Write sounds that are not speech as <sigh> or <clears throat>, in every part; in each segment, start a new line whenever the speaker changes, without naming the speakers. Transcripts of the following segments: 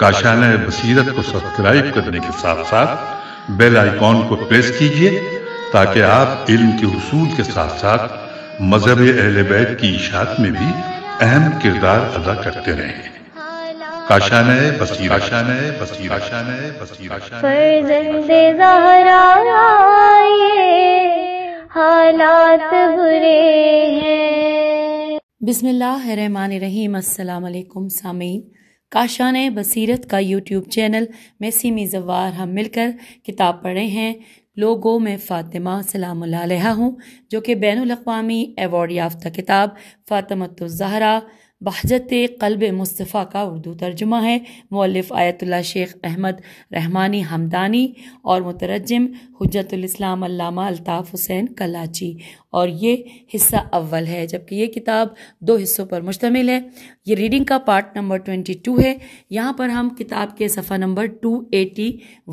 काशाना बसीरत को सब्सक्राइब करने के साथ साथ बेल आइकॉन को प्रेस कीजिए ताकि आप इल्म के उसूल के साथ साथ मजहब अहल बैत की इशात में भी अहम किरदार अदा करते रहें काशान बसीरा शान हालात बुरे हैं बिस्मिल्लाह रहमान रहीम अस्सलाम वालेकुम सामीन काशान बसीरत का यूट्यूब चैनल में सीमी जवार हम मिलकर किताब पढ़े हैं लोगो में फ़ातिमा सलाम हूँ जो कि बैन अवी एवॉर्ड याफ्ता किताब फ़ातमतुलज़हरा बहजत कल्ब मुस्तफ़ा का उर्दू तर्जुमा है मौलफ़ Ayatollah Sheikh Ahmad Rahmani Hamdani और मुतरजम हजतलाम अल्ताफ़ हुसैन कलाची और ये हिस्सा अव्वल है जबकि ये किताब दो हिस्सों पर मुश्तमिल है ये रीडिंग का पार्ट नंबर ट्वेंटी टू है यहाँ पर हम किताब के सफ़ा नंबर टू एटी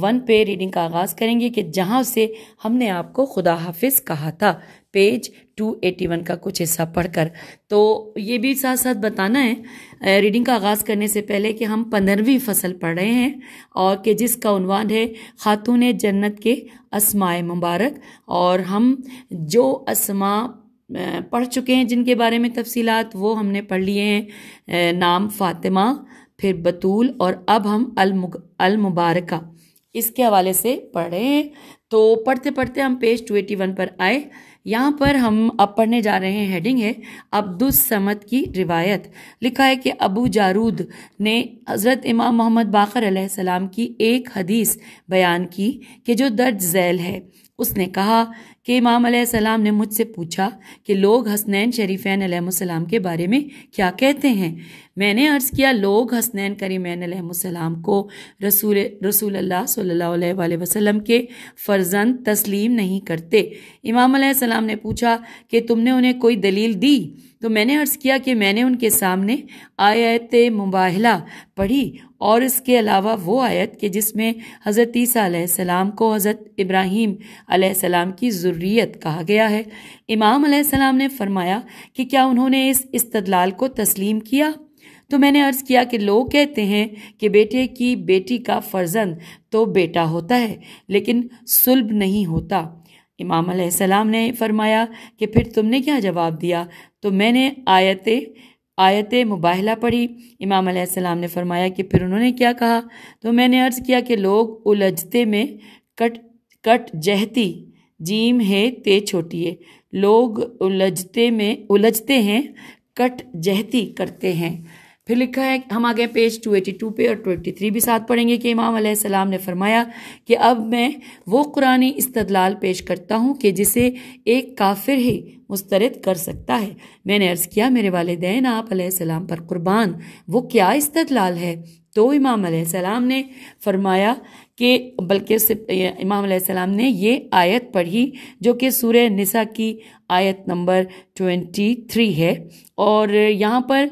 वन पर रीडिंग का आगाज़ करेंगे कि जहाँ से हमने आपको खुदा हाफ कहा था पेज 281 का कुछ हिस्सा पढ़कर तो ये भी साथ साथ बताना है रीडिंग का आगाज़ करने से पहले कि हम पंद्रहवीं फसल पढ़ रहे हैं और कि जिसका उनवान है खातून जन्नत के असमाय मुबारक और हम जो असमा पढ़ चुके हैं जिनके बारे में तफसीलात वो हमने पढ़ लिए हैं नाम फातिमा फिर बतूल और अब हम अलमुबारका इसके हवाले से पढ़ें तो पढ़ते पढ़ते हम पेज टू एटी वन पर आए यहाँ पर हम अब पढ़ने जा रहे हैं हेडिंग है समद की रिवायत लिखा है कि अबू जारूद ने हज़रत इमाम मोहम्मद बाकर सलाम की एक हदीस बयान की कि जो दर्ज झैल है उसने कहा कि इमाम सलाम ने मुझसे पूछा कि लोग हसनैन शरीफैन सलाम के बारे में क्या कहते हैं मैंने अर्ज़ किया लोग हसनैन करीमैन सलाम को रसूल रसूल अल्लाह सल्ला वसलम के फ़र्जंद तस्लीम नहीं करते इमाम सलाम ने पूछा कि तुमने उन्हें कोई दलील दी तो मैंने अर्ज़ किया कि मैंने उनके सामने आयत मुबाहला पढ़ी और इसके अलावा वो आयत के जिसमें हज़रत सलाम को हज़रत इब्राहीम सलाम की ज़ुर्रियत कहा गया है इमाम सलाम ने फरमाया कि क्या उन्होंने इस इस्तदलाल को तस्लीम किया तो मैंने अर्ज़ किया कि लोग कहते हैं कि बेटे की बेटी का फर्जंद तो बेटा होता है लेकिन सुलभ नहीं होता इमाम सलाम ने फरमाया कि फिर तुमने क्या जवाब दिया तो मैंने आयत आयत मुबाहला पढ़ी इमाम सलाम ने फरमाया कि फिर उन्होंने क्या कहा तो मैंने अर्ज़ किया कि लोग उलझते में कट कट जहती जीम है ते छोटिए लोग उलझते में उलझते हैं कट जहती करते हैं फिर लिखा है हम आ गए पेज 282 पे और 23 भी साथ पढ़ेंगे कि इमाम सलाम ने फरमाया कि अब मैं वो कुरानी इस्तदलाल पेश करता हूँ कि जिसे एक काफिर ही मुस्तरद कर सकता है मैंने अर्ज़ किया मेरे वालदेन आप सलाम पर कुर्बान वो क्या इस्तलाल है तो इमाम सलाम ने फरमाया कि बल्कि इमाम सलाम ने ये आयत पढ़ी जो कि सूर्य निसा की आयत नंबर ट्वेंटी थ्री है और यहाँ पर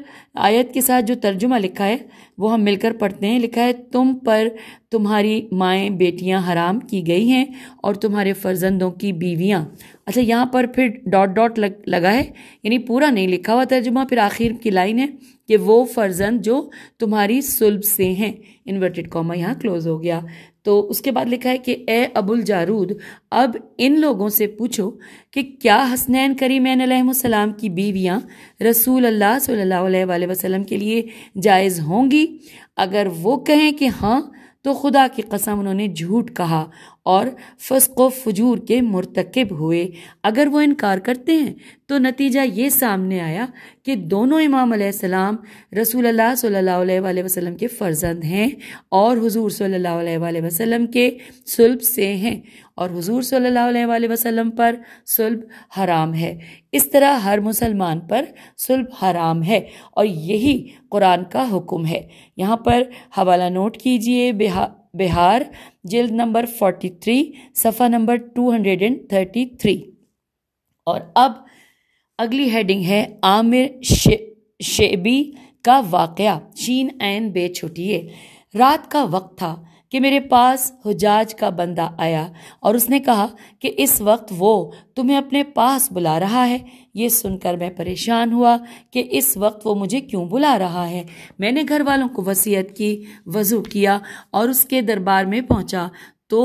आयत के साथ जो तर्जुमा लिखा है वो हम मिलकर पढ़ते हैं लिखा है तुम पर तुम्हारी माएँ बेटियाँ हराम की गई हैं और तुम्हारे फर्जंदों की बीवियाँ अच्छा यहाँ पर फिर डॉट डॉट लग, लगा है यानी पूरा नहीं लिखा हुआ तर्जुमा फिर आखिर की लाइन है कि वो फर्जंद जो तुम्हारी सुलभ से हैं इन्वर्टेड कॉमा यहाँ क्लोज़ हो गया तो उसके बाद लिखा है कि ए अबुल जारूद अब इन लोगों से पूछो कि क्या हसनैन करीम सलाम की बीवियां रसूल अल्लाह सल्लल्लाहु अलैहि वसल्लम के लिए जायज़ होंगी अगर वो कहें कि हाँ तो खुदा की कसम उन्होंने झूठ कहा और फस्क व फजूर के मरतकब हुए अगर वो इनकार करते हैं तो नतीजा ये सामने आया कि दोनों इमाम रसूल अल्लाह सल्लल्लाहु अलैहि वसल्लम के फ़र्जंद हैं और हुजूर सल्लल्लाहु अलैहि वसल्लम के सुल्ब से हैं और हुजूर सल्लल्लाहु अलैहि वसल्लम पर सुल्ब हराम है इस तरह हर मुसलमान पर सुल्ब हराम है और यही कुरान का हुक्म है यहाँ पर हवाला नोट कीजिए बिहार बिहार जिल्द नंबर फोर्टी थ्री सफ़ा number two hundred and thirty three और अब अगली हेडिंग है आमिर शे, शेबी का वाक़ शीन एन छुटिए रात का वक्त था कि मेरे पास हुजाज का बंदा आया और उसने कहा कि इस वक्त वो तुम्हें अपने पास बुला रहा है ये सुनकर मैं परेशान हुआ कि इस वक्त वो मुझे क्यों बुला रहा है मैंने घर वालों को वसीयत की वज़ू किया और उसके दरबार में पहुंचा तो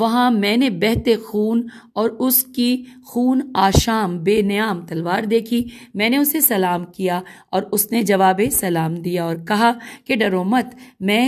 वहाँ मैंने बहते खून और उसकी खून आशाम बेनियाम तलवार देखी मैंने उसे सलाम किया और उसने जवाब सलाम दिया और कहा कि डरो मत मैं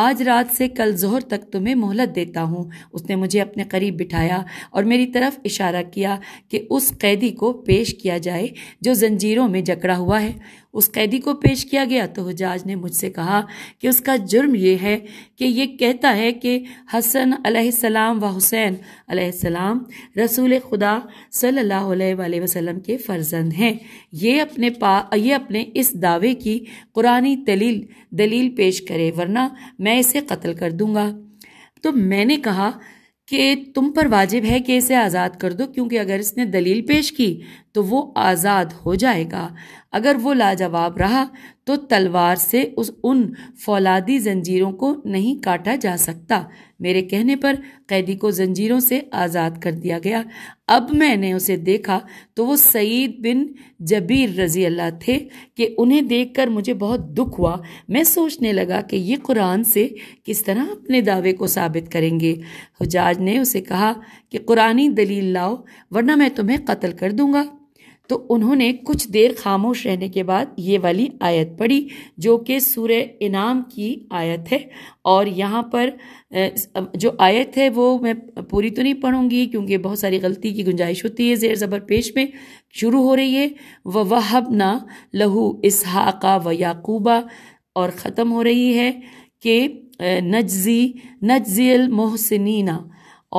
आज रात से कल जहर तक तुम्हें मोहलत देता हूँ उसने मुझे अपने करीब बिठाया और मेरी तरफ इशारा किया कि उस कैदी को पेश किया जाए जो जंजीरों में जकड़ा हुआ है उस कैदी को पेश किया गया तो हजाज ने मुझसे कहा कि उसका जुर्म ये है कि ये कहता है कि हसन अलैहिस्सलाम व हुसैन अलैहिस्सलाम रसूल खुदा सल्लल्लाहु अलैहि वसल्लम के फ़र्जंद हैं ये अपने पा ये अपने इस दावे की कुरानी दलील दलील पेश करे वरना मैं इसे कत्ल कर दूँगा तो मैंने कहा कि तुम पर वाजिब है कि इसे आज़ाद कर दो क्योंकि अगर इसने दलील पेश की तो वो आज़ाद हो जाएगा अगर वो लाजवाब रहा तो तलवार से उस उन फौलादी जंजीरों को नहीं काटा जा सकता मेरे कहने पर कैदी को जंजीरों से आज़ाद कर दिया गया अब मैंने उसे देखा तो वो सईद बिन जबीर रज़ी अल्लाह थे कि उन्हें देखकर मुझे बहुत दुख हुआ मैं सोचने लगा कि ये कुरान से किस तरह अपने दावे को साबित करेंगे हजाज ने उसे कहा कि कुरानी दलील लाओ वरना मैं तुम्हें कत्ल कर दूँगा तो उन्होंने कुछ देर खामोश रहने के बाद ये वाली आयत पढ़ी जो कि सूर्य इनाम की आयत है और यहाँ पर जो आयत है वो मैं पूरी तो नहीं पढ़ूँगी क्योंकि बहुत सारी गलती की गुंजाइश होती है ज़ेर ज़बर पेश में शुरू हो रही है व ना लहू इसहाका व याकूबा और ख़त्म हो रही है कि नज़ी नजील मोहसिनना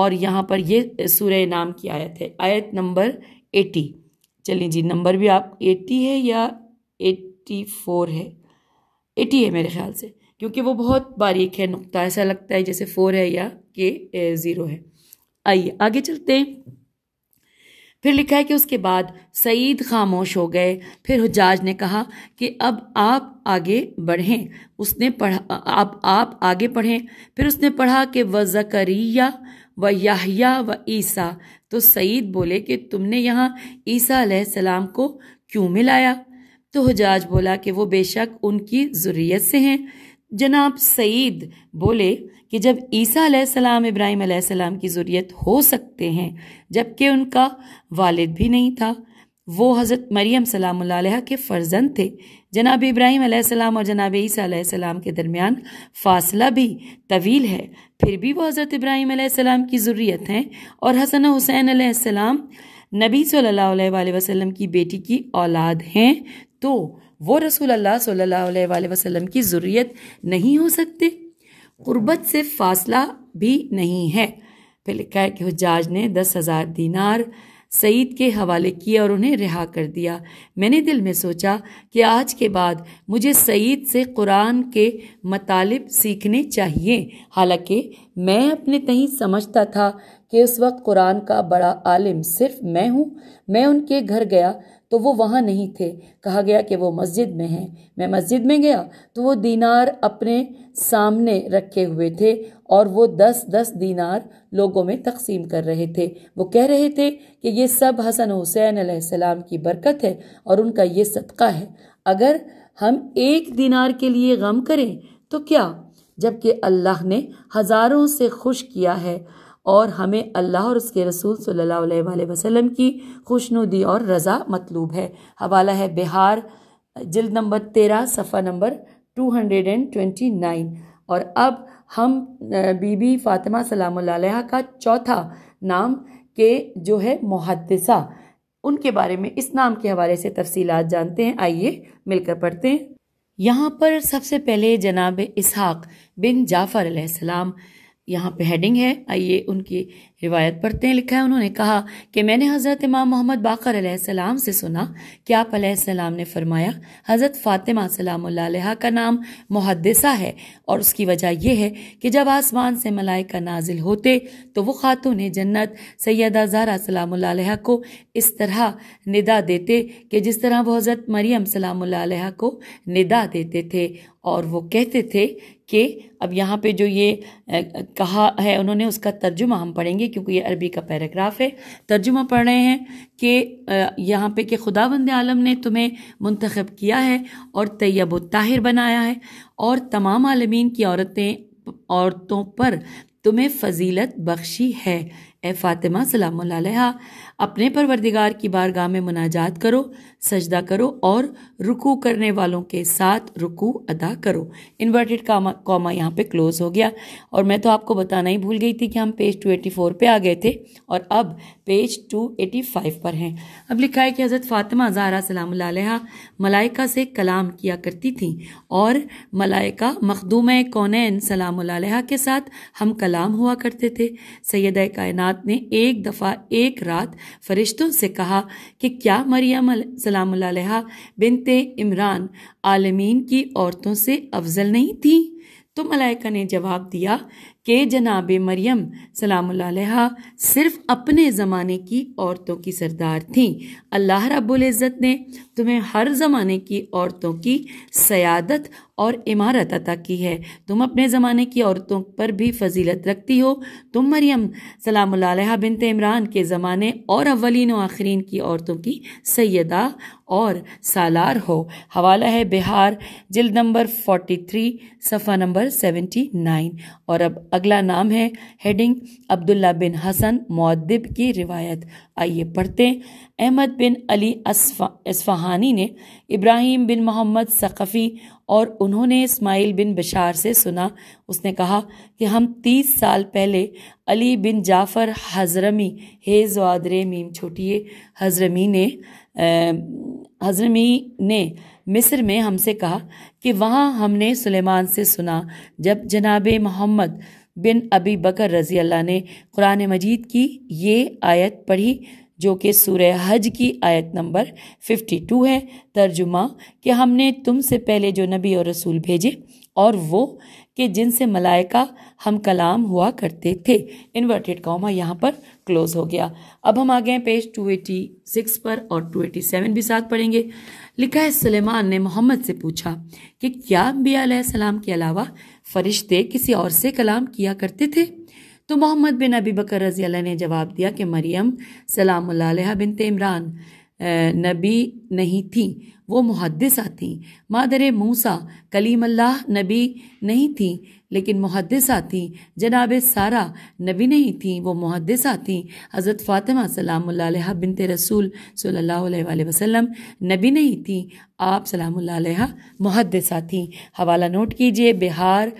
और यहाँ पर ये सूर्य इनाम की आयत है आयत नंबर एटी चलिए जी नंबर भी आप एटी है या एट्टी फोर है एटी है मेरे ख्याल से क्योंकि वो बहुत बारीक है नुकता ऐसा लगता है जैसे फोर है या के ज़ीरो है आइए आगे चलते हैं फिर लिखा है कि उसके बाद सईद खामोश हो गए फिर हजाज ने कहा कि अब आप आगे बढ़ें उसने पढ़ा आप आप आगे पढ़ें फिर उसने पढ़ा कि व जकरिया व याहिया व ईसा तो सईद बोले कि तुमने यहाँ ईसा सलाम को क्यों मिलाया तो हजाज बोला कि वो बेशक उनकी ज़ुर्रियत से हैं जनाब सईद बोले कि जब ईसा सलाम इब्राहिम सलाम की ज़ुर्रियत हो सकते हैं जबकि उनका वालिद भी नहीं था वो हज़रत मरियम सलाम के फ़र्जंद थे जनाब इब्राहिम सलाम और जनाब ईसा सलाम के दरमियान फ़ासला भी तवील है फिर भी वो हज़रत इब्राहिम सलाम की ज़रूरत हैं और हसन हुसैन सलाम नबी सल्ला वसम की बेटी की औलाद हैं तो वो रसूल अल्लाह सल्ला अलैहि की ज़रूरत नहीं हो सकते क़ुरबत से फ़ासला भी नहीं है फिर लिखा है कि हजाज ने दस हज़ार दीनार सईद के हवाले किए और उन्हें रिहा कर दिया मैंने दिल में सोचा कि आज के बाद मुझे सईद से कुरान के मतालब सीखने चाहिए हालांकि मैं अपने तहीं समझता था कि उस वक्त कुरान का बड़ा आलिम सिर्फ मैं हूँ मैं उनके घर गया तो वो वहाँ नहीं थे कहा गया कि वो मस्जिद में हैं मैं मस्जिद में गया तो वो दीनार अपने सामने रखे हुए थे और वो दस दस दीनार लोगों में तकसीम कर रहे थे वो कह रहे थे कि ये सब हसन हुसैन आसमाम की बरकत है और उनका ये सदका है अगर हम एक दीनार के लिए गम करें तो क्या जबकि अल्लाह ने हज़ारों से खुश किया है और हमें अल्लाह और उसके रसूल सल्लल्लाहु अलैहि वसल्लम की खुशनुदी और रज़ा मतलूब है हवाला है बिहार जल्द नंबर तेरह सफ़ा number two hundred and twenty nine और अब हम बीबी फ़ातिमा सलाम का चौथा नाम के जो है मुहदसा उनके बारे में इस नाम के हवाले से तफसीलात जानते हैं आइए मिलकर पढ़ते हैं यहाँ पर सबसे पहले जनाब इसहाक बिन जाफ़र सलाम यहाँ पे हेडिंग है आइए उनकी रिवायत पढ़ते हैं लिखा है उन्होंने कहा कि मैंने हज़रत इमाम मोहम्मद बाकर अलैहिस्सलाम से सुना कि आप अलैहिस्सलाम ने फरमाया हज़रत फ़ातिमा सलामुल्लाह का नाम मुहदसा है और उसकी वजह यह है कि जब आसमान से मलाइका नाजिल होते तो वो खातून जन्नत सैदा ज़ारा सलामुल्लाह को इस तरह निदा देते कि जिस तरह वो हज़रत मरियम सलामुल्लाह को निदा देते थे और वो कहते थे कि अब यहाँ पे जो ये कहा है उन्होंने उसका तर्जुमा हम पढ़ेंगे क्योंकि ये अरबी का पैराग्राफ है तर्जुमा पढ़ रहे हैं कि यहाँ पे कि खुदा बंद आलम ने तुम्हें मंतखब किया है और तैयब ताहिर बनाया है और तमाम आलमीन की औरतें औरतों पर तुम्हें फजीलत बख्शी है ए फ़ातिमा सलाम अपने परवरदिगार की बारगाह में मुनाजात करो सजदा करो और रुकू करने वालों के साथ रुकू अदा करो इन्वर्टेड कामा कॉमा यहाँ पे क्लोज़ हो गया और मैं तो आपको बताना ही भूल गई थी कि हम पेज 284 पे आ गए थे और अब पेज 285 पर हैं अब लिखा है कि हज़रत फ़ातिमा ज़ारा सलाम मलाइका से कलाम किया करती थी और मलाइका मखदूम कौन सलाम के साथ हम कलाम हुआ करते थे सैद कायनत ने एक दफ़ा एक रात फरिश्तों से कहा कि क्या मरियम सलामुल्लाहा बिनते इमरान आलमीन की औरतों से अफजल नहीं थी तो मलाइका ने जवाब दिया कि जनाब मरियम सलामुल्लाहा सिर्फ अपने ज़माने की औरतों की सरदार थीं अल्लाह रब्बुल इज़्ज़त ने तुम्हें हर ज़माने की औरतों की सयादत और इमारत अता की है तुम अपने ज़माने की औरतों पर भी फजीलत रखती हो तुम मरियम सलाम बिन इमरान के ज़माने और अवलिन व आखरीन की औरतों की सैदा और सालार हो हवाला है बिहार जल्द नंबर 43 सफ़ा नंबर 79 और अब अगला नाम है हेडिंग अब्दुल्ला बिन हसन मदब की रिवायत आइए पढ़ते अहमद बिन अली इसफ़हानी ने इब्राहिम बिन मोहम्मद सक़फ़ी और उन्होंने इस्माइल बिन बशार से सुना उसने कहा कि हम तीस साल पहले अली बिन जाफ़र हज़रमी हेज़ वादरे मीम छोटिए हज़रमी ने हज़रमी ने मिस्र में हमसे कहा कि वहाँ हमने सुलेमान से सुना जब जनाब मोहम्मद बिन अबी बकर रज़ी अल्लाह ने कुरान मजीद की ये आयत पढ़ी जो कि सूर्य हज की आयत नंबर 52 है तर्जुमा कि हमने तुमसे पहले जो नबी और रसूल भेजे और वो कि जिनसे मलाइका हम कलाम हुआ करते थे इन्वर्टेड कॉमा यहाँ पर क्लोज हो गया अब हम आ गए पेज 286 पर और 287 भी साथ पढ़ेंगे लिखा है सलेमान ने मोहम्मद से पूछा कि क्या अम्बिया सलाम के अलावा फरिश्ते किसी और से कलाम किया करते थे तो मोहम्मद बिन अबी बकर रज़ी ने जवाब दिया कि मरियम सलाम बिन इमरान नबी नहीं थी वो मुहदसा थी मादर मूसा कलीम अल्लाह नबी नहीं थी लेकिन मुहदसा थी जनाब सारा नबी नहीं थी वो मुहदसा थी हज़रत फ़ातिमा सलाम बिनत रसूल सल्लल्लाहु अलैहि वसल्लम नबी नहीं थी आप सलाम मुहदसा थी हवाला नोट कीजिए बिहार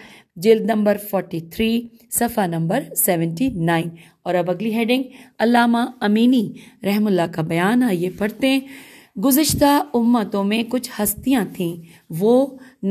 जिल्द नंबर 43 सफ़ा नंबर 79 और अब अगली हेडिंग अलामा अमीनी रहमुल्ला का बयान आइए पढ़ते हैं गुज्त उम्मतों में कुछ हस्तियां थीं वो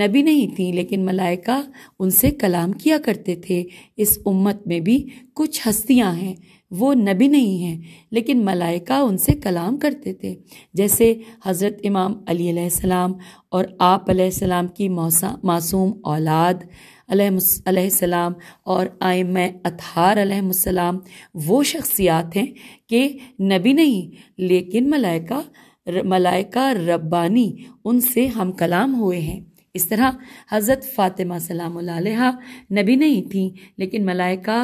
नबी नहीं थीं लेकिन मलाइका उनसे कलाम किया करते थे इस उम्मत में भी कुछ हस्तियां हैं वो नबी नहीं हैं लेकिन मलाइका उनसे कलाम करते थे जैसे हज़रत इमाम अली सलाम और आप सलाम की मौसा मासूम औलाद अलैहिस्सलाम और आयम अतहार अलैहिस्सलाम वो शख्सियात हैं कि नबी नहीं लेकिन मलाइका मलाइका रब्बानी उनसे हम कलाम हुए हैं इस तरह हज़रत फ़ातिमा सलाम नबी नहीं थी लेकिन मलाइका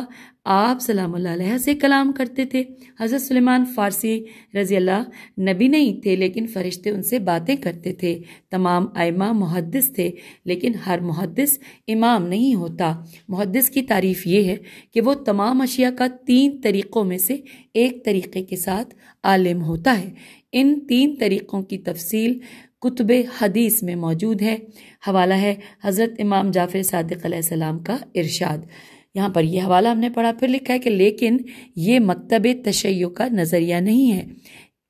आप सलाम से कलाम करते थे हज़रत सुलेमान फ़ारसी रज़ी अल्लाह नबी नहीं थे लेकिन फ़रिश्ते उनसे बातें करते थे तमाम आयमा मुहदस थे लेकिन हर मुहदस इमाम नहीं होता मुहदस की तारीफ़ ये है कि वो तमाम अशिया का तीन तरीक़ों में से एक तरीक़े के साथ आलिम होता है इन तीन तरीक़ों की तफसील कुतब हदीस में मौजूद है हवाला है हज़रत इमाम जाफ़िर सदक सलाम का इरशाद यहाँ पर यह हवाला हमने पढ़ा फिर लिखा है कि लेकिन ये मकतब तशैय का नज़रिया नहीं है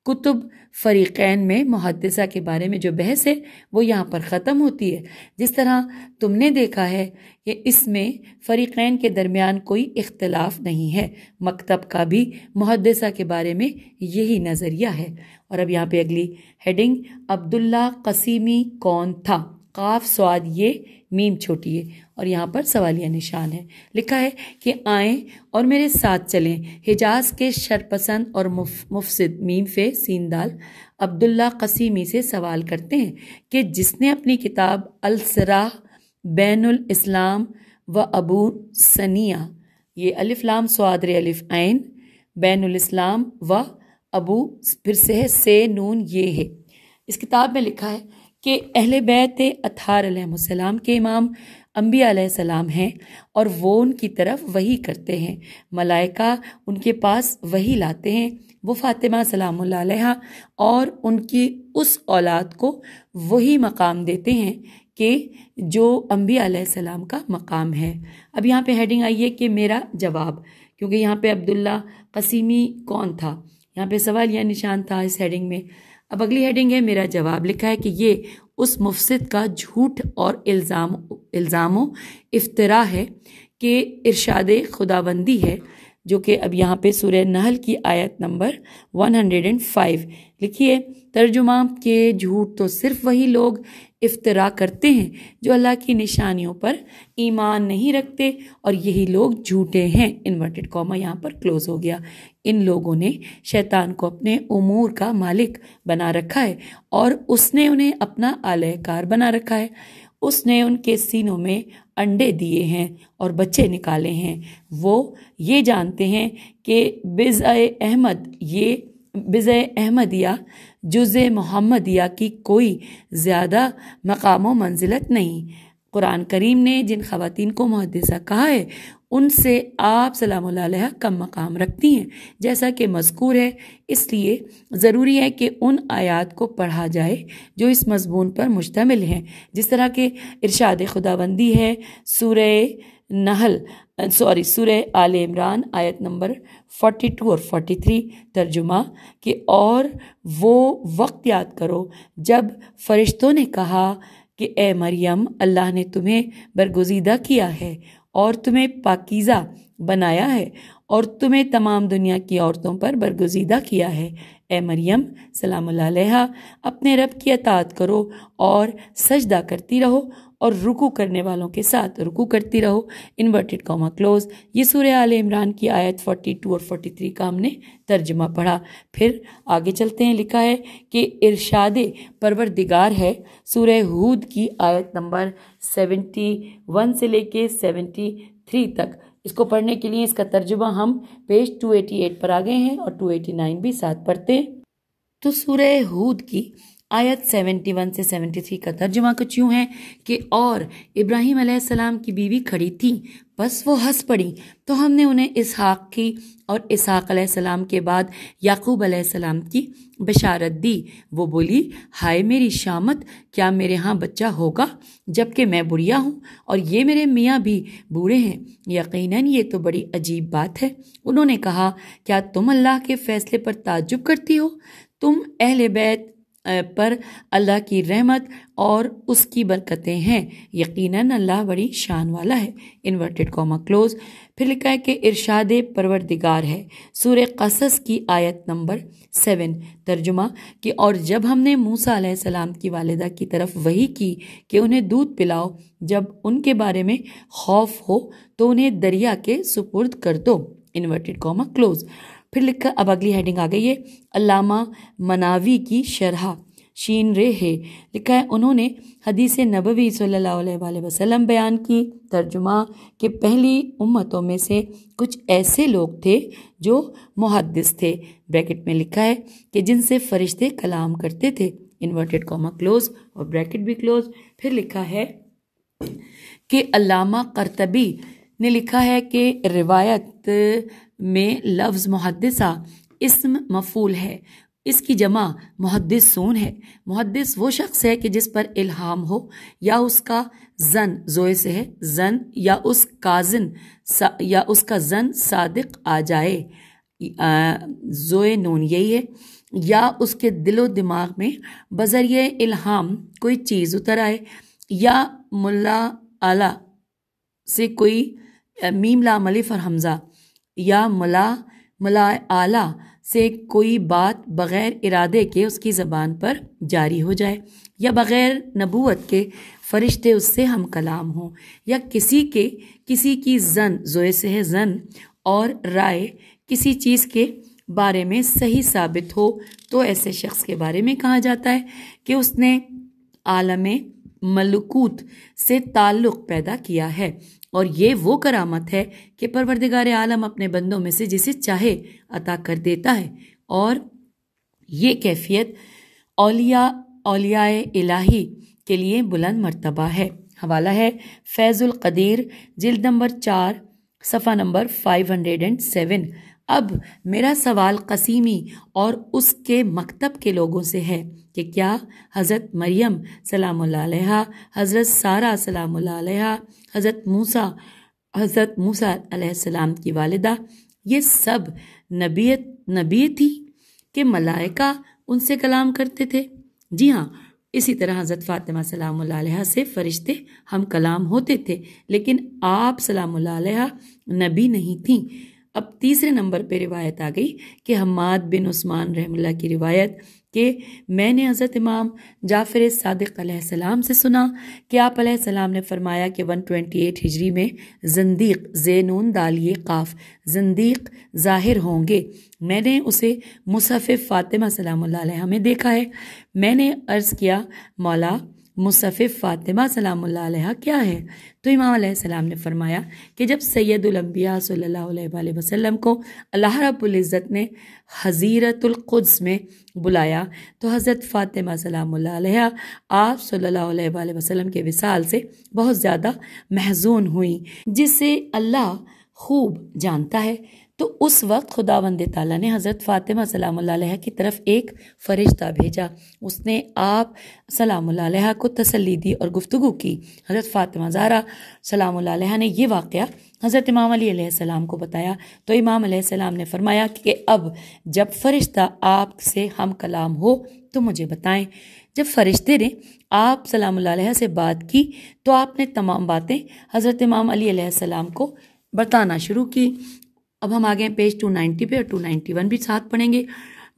कुतुब फ़रीक़ैन में मुहदसा के बारे में जो बहस है वो यहाँ पर ख़त्म होती है जिस तरह तुमने देखा है कि इसमें फ़रीक़ैन के दरमियान कोई इख्तलाफ नहीं है मकतब का भी मुहदसा के बारे में यही नज़रिया है और अब यहाँ पे अगली हेडिंग अब्दुल्ला कसीमी कौन था काफ स्वाद ये मीम छोटी है और यहाँ पर सवालिया निशान है लिखा है कि आएँ और मेरे साथ चलें हिजाज के शरपसंद और मुफसद मीम फे सीन दाल अब्दुल्ला कसीमी से सवाल करते हैं कि जिसने अपनी किताब अलसरा बैनुल इस्लाम व अबू सनिया ये अलफ़लाम स्वाद अलिफ आन बैनुल इस्लाम व अबू फिर से है से नून ये है इस किताब में लिखा है कि अहल बैत अथारम के इमाम अम्बिया सलाम हैं और वो उनकी तरफ वही करते हैं मलाइका उनके पास वही लाते हैं वो फ़ातिमा सलाम और उनकी उस औलाद को वही मकाम देते हैं कि जो अम्बिया सलाम का मकाम है अब यहाँ पे हेडिंग आई है कि मेरा जवाब क्योंकि यहाँ पे अब्दुल्ला कसीमी कौन था यहाँ पे सवाल या निशान था इस हेडिंग में अब अगली हेडिंग है मेरा जवाब लिखा है कि ये उस मुफसद का झूठ और इल्ज़ाम इल्ज़ामों इफ्तरा है कि इर्शाद खुदाबंदी है जो कि अब यहाँ पे सूर्य नहल की आयत नंबर 105 लिखिए तर्जुमा के झूठ तो सिर्फ वही लोग इफ्तरा करते हैं जो अल्लाह की निशानियों पर ईमान नहीं रखते और यही लोग झूठे हैं इन्वर्टेड कॉमा यहाँ पर क्लोज हो गया इन लोगों ने शैतान को अपने उमूर का मालिक बना रखा है और उसने उन्हें अपना आलयकार बना रखा है उसने उनके सीनों में अंडे दिए हैं और बच्चे निकाले हैं वो ये जानते हैं कि बिज़ अहमद ये बिज़ अहमदिया जुज़ मोहम्मदिया की कोई ज़्यादा मकाम मंजिलत नहीं कुरान करीम ने जिन खातन को मुहदसा कहा है उनसे आप सलाम कम मकाम रखती हैं जैसा कि मजकूर है इसलिए ज़रूरी है कि उन आयात को पढ़ा जाए जो इस मजमून पर मुश्तमिल हैं जिस तरह के इरशाद खुदाबंदी है सुर नहल सॉरी सूर्य आल इमरान आयत नंबर 42 और 43 तर्जुमा कि और वो वक्त याद करो जब फरिश्तों ने कहा कि ए मरियम अल्लाह ने तुम्हें बरगुजीदा किया है और तुम्हें पाकिज़ा बनाया है और तुम्हें तमाम दुनिया की औरतों पर बरगुजीदा किया है ए मरियम सलाम अपने रब की अतात करो और सजदा करती रहो और रुकू करने वालों के साथ रुकू करती रहो इन्वर्टेड कॉमा क्लोज ये सूर्य आल इमरान की आयत 42 और 43 का हमने तर्जमा पढ़ा फिर आगे चलते हैं लिखा है कि इरशाद परवरदिगार है सूर्य हूद की आयत नंबर 71 से लेके 73 तक इसको पढ़ने के लिए इसका तर्जुमा हम पेज 288 पर आ गए हैं और 289 भी साथ पढ़ते हैं तो सूर्य हूद की आयत 71 से 73 का तर्जुमा कुछ यूँ है कि और इब्राहिम अलैहिस्सलाम की बीवी खड़ी थी बस वो हंस पड़ी तो हमने उन्हें इसहाक की और इसहाक अलैहिस्सलाम के बाद याकूब अलैहिस्सलाम की बशारत दी वो बोली हाय मेरी शामत क्या मेरे यहाँ बच्चा होगा जबकि मैं बुढ़िया हूँ और ये मेरे मियाँ भी बूढ़े हैं यकीनन ये तो बड़ी अजीब बात है उन्होंने कहा क्या तुम अल्लाह के फ़ैसले पर ताज्जुब करती हो तुम अहल बैत पर अल्लाह की रहमत और उसकी बरकतें हैं यकीनन अल्लाह बड़ी शान वाला है इन्वर्टेड कॉमा क्लोज फिर लिखा है कि इरशाद परवरदिगार है सूर कसस की आयत नंबर सेवन तर्जुमा कि और जब हमने मूसा सलाम की वालदा की तरफ वही की कि उन्हें दूध पिलाओ जब उनके बारे में खौफ हो तो उन्हें दरिया के सुपुर्द कर दो इन्वर्टेड कॉमा क्लोज़ फिर लिखकर अब अगली हेडिंग आ गई है अलामा मनावी की शरह शीन रे है लिखा है उन्होंने हदीस नबवी सल्ला वसलम बयान की तर्जुमा कि पहली उम्मतों में से कुछ ऐसे लोग थे जो मुहदस थे ब्रैकेट में लिखा है कि जिनसे फरिश्ते कलाम करते थे इन्वर्टेड कॉमा क्लोज और ब्रैकेट भी क्लोज फिर लिखा है कि अलामा करतबी ने लिखा है कि रिवायत में लफ्ज़ मुहदसा इसम मफूल है इसकी जमा मुहदसून है मुहदस वो शख्स है कि जिस पर इल्हाम हो या उसका जन जोए से है जन या उस काजन या उसका जन सादिक आ जाए जोए नून यही है या उसके दिलो दिमाग में बजरिए इल्हाम कोई चीज़ उतर आए या मुल्ला आला से कोई मीम ला मलिफ और हमज़ा या मला मला आला से कोई बात बग़ैर इरादे के उसकी ज़बान पर जारी हो जाए या बग़ैर नबूत के फ़रिश्ते उससे हम कलाम हों या किसी के किसी की जन जोए से है जन और राय किसी चीज़ के बारे में सही साबित हो तो ऐसे शख्स के बारे में कहा जाता है कि उसने आलम मलकूत से ताल्लुक़ पैदा किया है और ये वो करामत है कि परवरदिगार आलम अपने बंदों में से जिसे चाहे अता कर देता है और ये कैफियत अलिया अलियाए इलाही के लिए बुलंद मरतबा है हवाला है फैज़ुल कदीर जिल्द नंबर चार सफ़ा number five hundred and seven अब मेरा सवाल कसीमी और उसके मकतब के लोगों से है कि क्या हज़रत मरियम सलाम हज़रत सारा सलाम हज़रत मूसा हज़रत मूसा की वालदा ये सब नबीत नबी थी कि मलाइका उनसे कलाम करते थे जी हाँ इसी तरह हज़रत फ़ातिमा सलाम से फ़रिश्ते हम कलाम होते थे लेकिन आप सलाम नबी नहीं थी अब तीसरे नंबर पे रिवायत आ गई कि हमाद बिन उस्मान रहमल्ला की रिवायत कि मैंने हज़रत इमाम जाफ़िर सदक़लम से सुना कि आप सलाम ने फरमाया कि 128 हिजरी में जंदीक जैनून दालिए काफ जंदीक ज़ाहिर होंगे मैंने उसे मुसफ़ फ़ातिमा सलाम में देखा है मैंने अर्ज़ किया मौला मुसफ़ फ़ातिमा सलाम क्या है तो इमाम सलाम ने फरमाया कि जब सैदुलम्बिया सल्ला वसम को अल्लाह रबुल्ज़त ने हज़ीरतुल्क़ुद्स में बुलाया तो हज़रत फ़ातिमा सलाम आप सल्ला वसम के विसाल से बहुत ज़्यादा महजून हुई जिसे अल्लाह खूब जानता है तो उस वक्त खुदा वंद ताली ने हज़रत फ़ातिमा सलाम की तरफ एक फ़रिश्ता भेजा उसने आप सलाम को तसली दी और गुफ्तु की हज़रत फ़ातिमा ज़ारा सलाम ने यह वाक़ हज़रत इमाम सलाम को बताया तो इमाम सलाम ने फरमाया कि अब जब फ़रिश्ता से हम कलाम हो तो मुझे बताएं जब फ़रिश्ते ने आप सलाम से बात की तो आपने तमाम बातें हज़रत इमाम अली सलाम को बताना शुरू की अब हम आ गए पेज 290 पे और 291 भी साथ पढ़ेंगे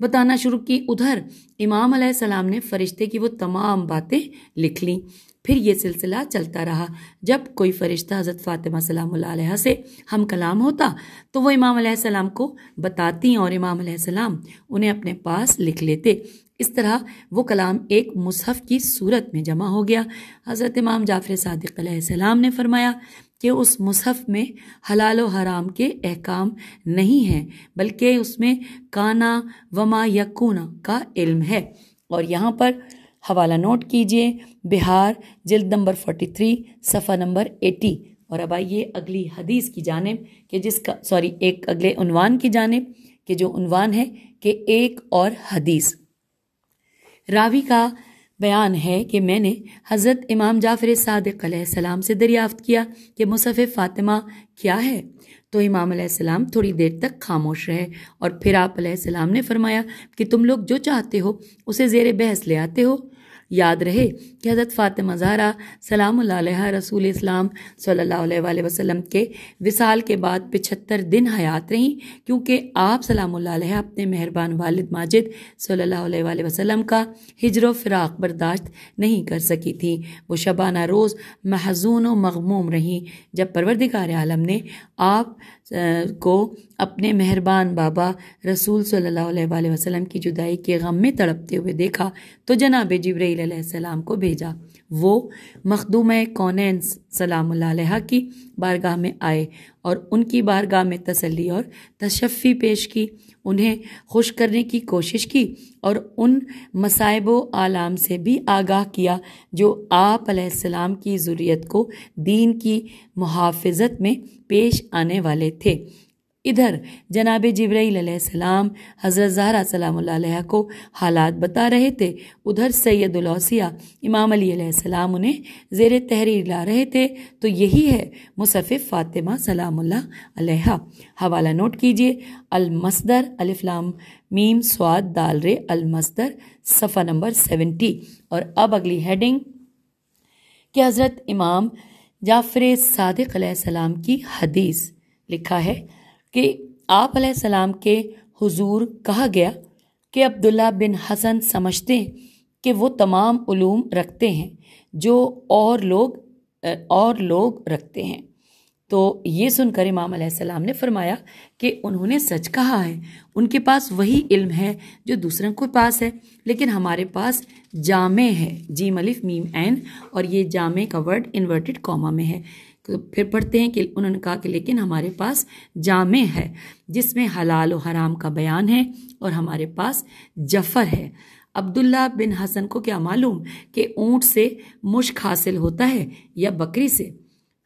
बताना शुरू की उधर इमाम सलाम ने फरिश्ते की वो तमाम बातें लिख लीं फिर ये सिलसिला चलता रहा जब कोई फ़रिश्ता हज़रत फ़ातिमा सलाम से हम कलाम होता तो वो इमाम सलाम को बताती और इमाम सलाम उन्हें अपने पास लिख लेते इस तरह वो कलाम एक मुसहफ़ की सूरत में जमा हो गया हज़रत इमाम जाफ़र सदक़ सलाम ने फरमाया कि उस मुसहफ़ में हलाल व हराम के अहकाम नहीं हैं बल्कि उसमें काना वमा यकूना का इल्म है और यहाँ पर हवाला नोट कीजिए बिहार जल्द नंबर फोर्टी थ्री सफ़ा नंबर एटी और अब आइए अगली हदीस की जानब कि जिसका सॉरी एक अगले उनवान की जानब कि जो उनवान है कि एक और हदीस रावी का बयान है कि मैंने हज़रत इमाम जाफ़र सदक से दरियाफ़त किया कि मुसफ़ फ़ातिमा क्या है तो इमाम सलाम थोड़ी देर तक खामोश रहे और फिर आप ने फरमाया कि तुम लोग जो चाहते हो उसे ज़ेर बहस ले आते हो याद रहे कि हज़रत फ़ातिमा ज़हरा सलाम रसूल इस्लाम सल्ला वसम के विसाल के बाद पिछहत्तर दिन हयात रहीं क्योंकि आप सलाम अपने मेहरबान वालद माजिद सल्ला वसम का हिजर फिराक बर्दाश्त नहीं कर सकी थी वो शबाना रोज़ महजून व मगमूम रहीं जब परवरदिकार आलम ने आप को अपने मेहरबान बाबा रसूल सल्ला वसलम की जुदाई के गम में तड़पते हुए देखा तो जनाब जब्राईसम को भेजा वो मखदूम कौन सलाम की बारगाह में आए और उनकी बारगाह में तसली और तशफ़ी पेश की उन्हें खुश करने की कोशिश की और उन मसाइब आलाम से भी आगाह किया जो आप सलाम की ज़ुरीत को दीन की मुहाफ़त में पेश आने वाले थे इधर जनाब जबरील सलाम हज़रत ज़हरा सलाम को हालात बता रहे थे उधर सैदुलौसिया इमाम अली सलाम उन्हें जेर तहरीर ला रहे थे तो यही है मुसफ़ फ़ातिमा सलाम हवाला नोट कीजिए अलमसदर अलफ़लाम मीम स्वाद दाल रे अलमसदर सफ़ा नंबर सेवेंटी और अब अगली हेडिंग कि हज़रत इमाम जाफ़र सदक़ सलाम की हदीस लिखा है कि आप सलाम के हुजूर कहा गया कि अब्दुल्ला बिन हसन समझते हैं कि वो तमाम उलूम रखते हैं जो और लोग और लोग रखते हैं तो ये सुनकर इमाम सलाम ने फरमाया कि उन्होंने सच कहा है उनके पास वही इल्म है जो दूसरों के पास है लेकिन हमारे पास जामे है जी मलिफ मीम एन और ये जामे का वर्ड इन्वर्टेड कॉमा में है फिर पढ़ते हैं कि उन्होंने कहा कि लेकिन हमारे पास जामे है जिसमें हलाल और हराम का बयान है और हमारे पास जफर है अब्दुल्ला बिन हसन को क्या मालूम कि ऊँट से मुश्क हासिल होता है या बकरी से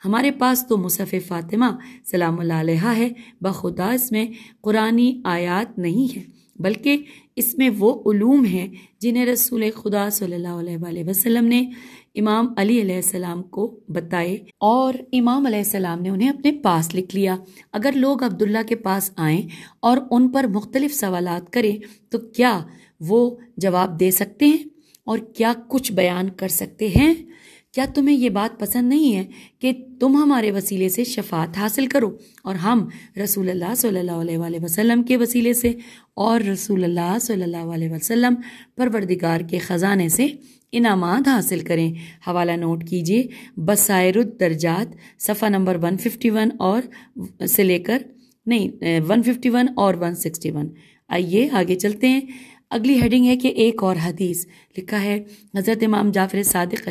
हमारे पास तो मुसफ़ फ़ातिमा सलाम है बखुदा इसमें कुरानी आयात नहीं है बल्कि इसमें वो ूम हैं जिन्हें रसूल खुदा सल्लल्लाहु अलैहि वसल्लम ने इमाम अली सलाम को बताए और इमाम अलैहिस्सलाम ने उन्हें अपने पास लिख लिया अगर लोग अब्दुल्ला के पास आएं और उन पर मुख्तलिफ सवाल करें तो क्या वो जवाब दे सकते हैं और क्या कुछ बयान कर सकते हैं क्या तुम्हें ये बात पसंद नहीं है कि तुम हमारे वसीले से शफात हासिल करो और हम रसूल सल्ला वसलम के वसीले से और रसूल सल्ला वसलम परवरदिगार के ख़जाने से इनामात हासिल करें हवाला नोट कीजिए बसायरुद्दर्जात सफ़ा नंबर 151 और से लेकर नहीं 151 और 161 आइए आगे चलते हैं अगली हेडिंग है कि एक और हदीस लिखा है हज़रत इमाम जाफर सदक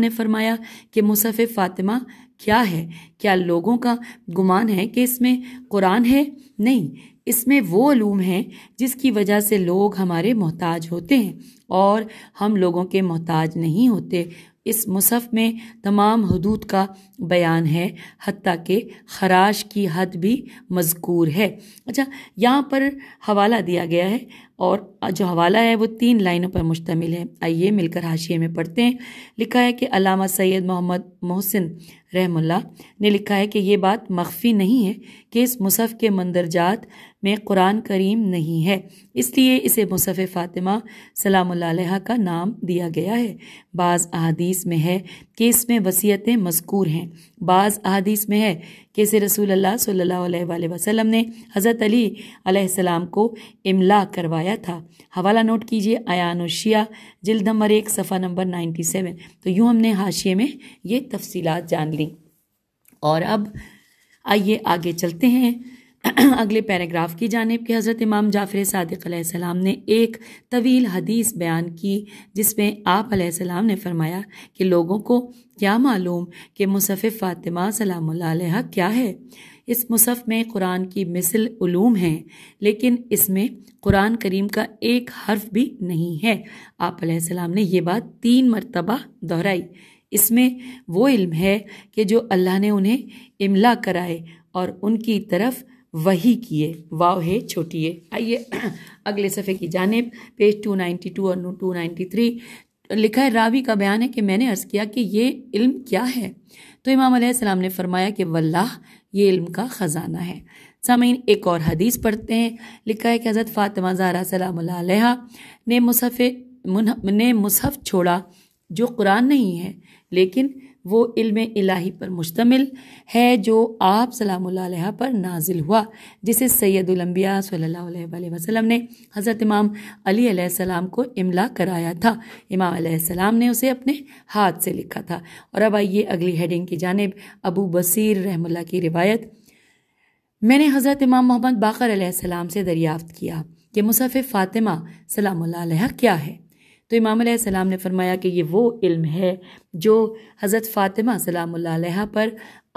ने फरमाया कि मुसफ़ फ़ातिमा क्या है क्या लोगों का गुमान है कि इसमें कुरान है नहीं इसमें वो अलूम है जिसकी वजह से लोग हमारे मोहताज होते हैं और हम लोगों के मोहताज नहीं होते इस मुसफ़ में तमाम हदूद का बयान है हती के खराश की हद भी मजकूर है अच्छा यहाँ पर हवाला दिया गया है और जो हवाला है वो तीन लाइनों पर मुश्तमिल है आइए मिलकर हाशिए में पढ़ते हैं लिखा है कि अलामा सैयद मोहम्मद मोहसिन रहमुल्ला ने लिखा है कि ये बात मख्फी नहीं है कि इस मुसफ़ के मंदरजात में कुरान करीम नहीं है इसलिए इसे मुसफ़ फ़ातिमा सलाम का नाम दिया गया है बाज़ अहादीस में है कि इसमें वसीयतें मजकूर हैं बाज़ अहादीस में है कि इसे रसूल सल्ला वसलम ने हज़रत अली को इमला करवाया था हवाला नोट कीजिए अन शिया जल्द नंबर एक सफ़ा नंबर नाइन्टी सेवन तो यूँ हमने हाशिए में ये तफसीत जान ली और अब आइए आगे चलते हैं <clears throat> अगले पैराग्राफ की जानब के हज़रत इमाम जाफ़र सदक ने एक तवील हदीस बयान की जिसमें आप सलाम ने फरमाया कि लोगों को क्या मालूम कि मुसफ़ फ़ातिमा सलाम क्या है इस मुसफ़ में कुरान की मिसल मिसलूम हैं लेकिन इसमें कुरान करीम का एक हर्फ भी नहीं है आप सलाम ने यह बात तीन मरतबा दोहराई इसमें वो इल्म है कि जो अल्लाह ने उन्हें इमला कराए और उनकी तरफ वही किए वाव है छोटिए आइए अगले सफ़े की जानब पेज 292 और 293 लिखा है रावी का बयान है कि मैंने अर्ज़ किया कि ये इल्म क्या है तो इमाम सलाम ने फरमाया कि वल्लाह ये इल्म का ख़जाना है सामीन एक और हदीस पढ़ते हैं लिखा है कि हज़रत फ़ातिमा ज़ारा सलाम ने मुसफ़ ने मुसहफ़ छोड़ा जो कुरान नहीं है लेकिन वो इल्म इलाही पर मुश्तमिल है जो आप सलाम पर नाजिल हुआ जिसे सैदुलम्बिया सल्ला वसलम ने हज़रत इमाम अली सलाम को इमला कराया था इमाम सलाम ने उसे अपने हाथ से लिखा था और अब आइए अगली हेडिंग की जानब अबू बसीर रहमल्ला की रिवायत मैंने हज़रत इमाम मोहम्मद बाकर सलाम से दरियाफ़त किया कि मुसफ़ फ़ातिमा सलाम क्या है तो इमाम सलाम ने फरमाया कि ये वो इल्म है जो हज़रत फ़ातिमा सलाम पर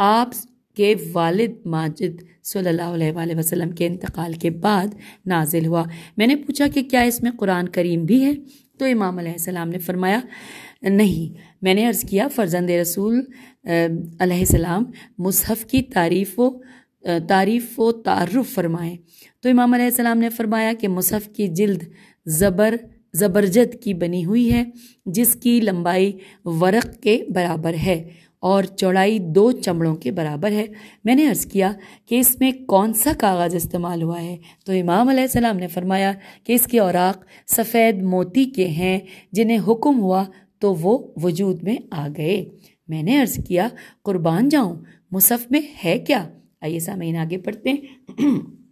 आप के वालिद माजिद सल्लल्लाहु अलैहि वसल्लम के इंतकाल के बाद नाजिल हुआ मैंने पूछा कि क्या इसमें कुरान करीम भी है तो इमाम सलाम ने फरमाया नहीं मैंने अर्ज़ किया फ़र्जंद रसूल सलाम मुसहफ़ की तारीफ़ व तारीफ़ व तारफ़ फरमाएँ तो इमाम सलाम ने फरमाया कि मुसहफ़ की जल्द ज़बर ज़बरजद की बनी हुई है जिसकी लंबाई वरक के बराबर है और चौड़ाई दो चमड़ों के बराबर है मैंने अर्ज़ किया कि इसमें कौन सा कागज़ इस्तेमाल हुआ है तो इमाम सलाम ने फरमाया कि इसके औराक सफ़ेद मोती के हैं जिन्हें हुक्म हुआ तो वो वजूद में आ गए मैंने अर्ज़ किया क़ुरबान जाऊँ मुसफ़ में है क्या आइए सामीन आगे पढ़ते हैं <clears throat>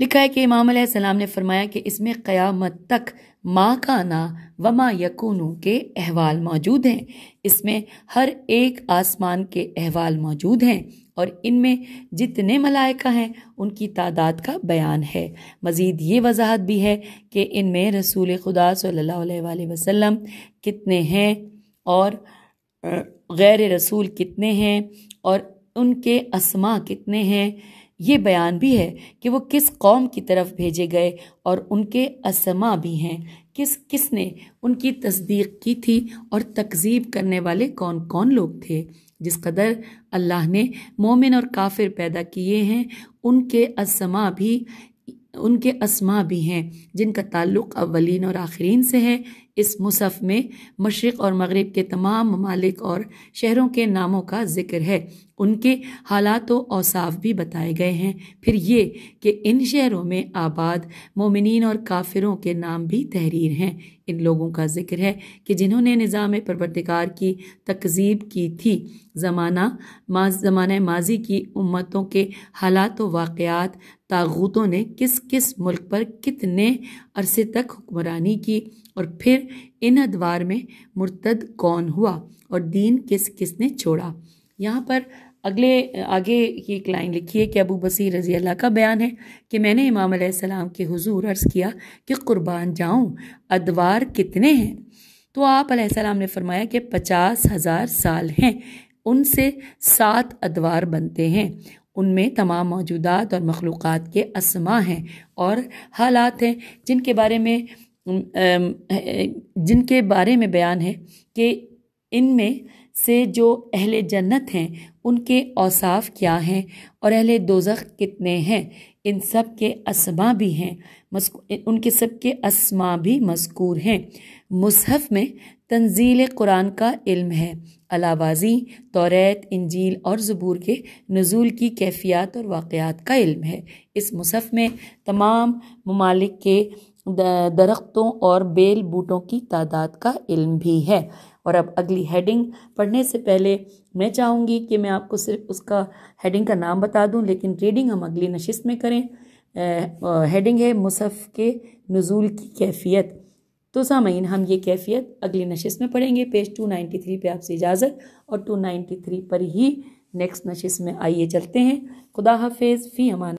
लिखा है कि इमाम सलाम ने फरमाया कि इसमें क़यामत तक माँ का ना व माँ यकूनों के अहवाल मौजूद हैं इसमें हर एक आसमान के अहवाल मौजूद हैं और इनमें जितने मलाइका हैं उनकी तादाद का बयान है मज़ीद ये वजाहत भी है कि इनमें रसूल खुदा सल्ला वसम कितने हैं और गैर रसूल कितने हैं और उनके असमा कितने हैं ये बयान भी है कि वो किस कौम की तरफ भेजे गए और उनके असमा भी हैं किस किस ने उनकी तस्दीक की थी और तकजीब करने वाले कौन कौन लोग थे जिस कदर अल्लाह ने मोमिन और काफिर पैदा किए हैं उनके असमा भी उनके असमा भी हैं जिनका ताल्लुक़ अवलिन और आखरीन से है इस मुसफ़ में मशरक़ और मगरब के तमाम ममालिक और शहरों के नामों का जिक्र है उनके हालात व औसाफ भी बताए गए हैं फिर ये कि इन शहरों में आबाद मोमिन और काफिरों के नाम भी तहरीर हैं इन लोगों का जिक्र है कि जिन्होंने निज़ाम परवरदिकार की तकजीब की थी ज़माना माज जमान माजी की उम्मतों के हालात व वाक़ात तागूतों ने किस किस मुल्क पर कितने अरसे तक हुक्मरानी की और फिर इन अदवार में मुर्तद कौन हुआ और दीन किस किस ने छोड़ा यहाँ पर अगले आगे ये एक लाइन लिखी है कि अबू बसीर रज़ी अल्लाह का बयान है कि मैंने इमाम अलैहिस्सलाम के हुजूर अर्ज़ किया कि क़ुरबान जाऊँ अदवार कितने हैं तो आप अलैहिस्सलाम ने फरमाया कि पचास हज़ार साल हैं उनसे सात अदवार बनते हैं उनमें तमाम मौजूदात और मखलूक़ के असमा हैं और हालात हैं जिनके बारे में जिनके बारे में बयान है कि इनमें से जो अहल जन्नत हैं उनके औसाफ क्या हैं और अहल दोजख कितने हैं इन सब के असमा भी हैं उनके सब के असमा भी मस्कूर हैं मुसहफ़ में तंजील कुरान का इल्म है अलावाजी तोरेत इंजील और ज़बूर के नज़ूल की कैफियत और वाक़ात का इल्म है इस मुसहफ़ में तमाम ममालिक के दरख्तों और बेल बूटों की तादाद का इल्म भी है और अब अगली हेडिंग पढ़ने से पहले मैं चाहूँगी कि मैं आपको सिर्फ उसका हेडिंग का नाम बता दूँ लेकिन रीडिंग हम अगली नशिस्त में करें हेडिंग है मुसफ़ के नज़ूल की कैफियत तो सामीन हम ये कैफियत अगली नशिस में पढ़ेंगे पेज 293 पे आपसे इजाज़त और 293 पर ही नेक्स्ट नशिस में आइए चलते हैं खुदा हाफेज़ फ़ी अमान